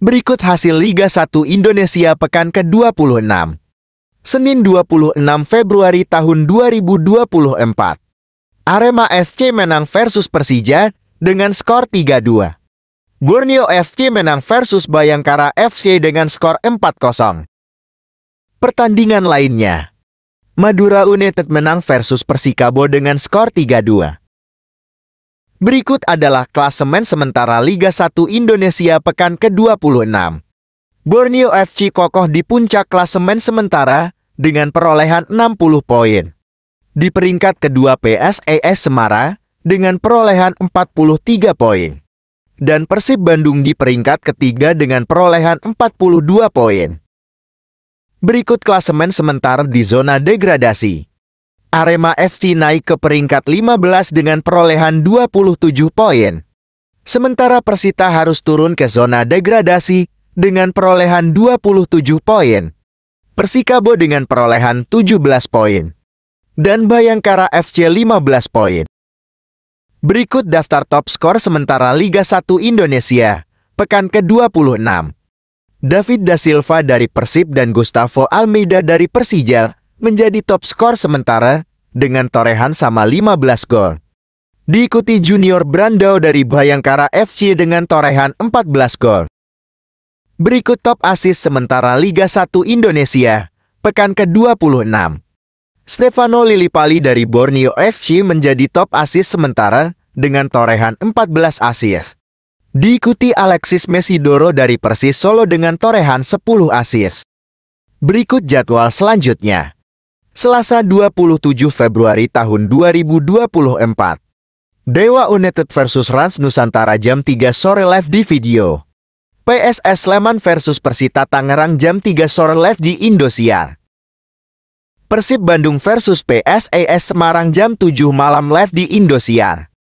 Berikut hasil Liga 1 Indonesia pekan ke-26. Senin 26 Februari tahun 2024. Arema FC menang versus Persija dengan skor 3-2. Borneo FC menang versus Bayangkara FC dengan skor 4-0. Pertandingan lainnya. Madura United menang versus Persikabo dengan skor 3-2. Berikut adalah klasemen sementara Liga 1 Indonesia pekan ke-26. Borneo FC kokoh di puncak klasemen sementara dengan perolehan 60 poin. Di peringkat kedua PSES e Semarang dengan perolehan 43 poin. Dan Persib Bandung di peringkat ketiga dengan perolehan 42 poin. Berikut klasemen sementara di zona degradasi. Arema FC naik ke peringkat 15 dengan perolehan 27 poin. Sementara Persita harus turun ke zona degradasi dengan perolehan 27 poin. Persikabo dengan perolehan 17 poin. Dan Bayangkara FC 15 poin. Berikut daftar top skor sementara Liga 1 Indonesia, pekan ke-26. David Da Silva dari Persib dan Gustavo Almeida dari Persija menjadi top skor sementara dengan torehan sama 15 gol. Diikuti junior Brandao dari Bayangkara FC dengan torehan 14 gol. Berikut top asis sementara Liga 1 Indonesia, pekan ke-26. Stefano Lilipali dari Borneo FC menjadi top asis sementara dengan torehan 14 asis. Diikuti Alexis Mesidoro dari Persis Solo dengan torehan 10 asis. Berikut jadwal selanjutnya. Selasa 27 Februari tahun 2024. Dewa United versus Rans Nusantara jam 3 sore live di video. PSS Sleman versus Persita Tangerang jam 3 sore live di Indosiar. Persib Bandung versus PSAS Semarang jam 7 malam live di Indosiar.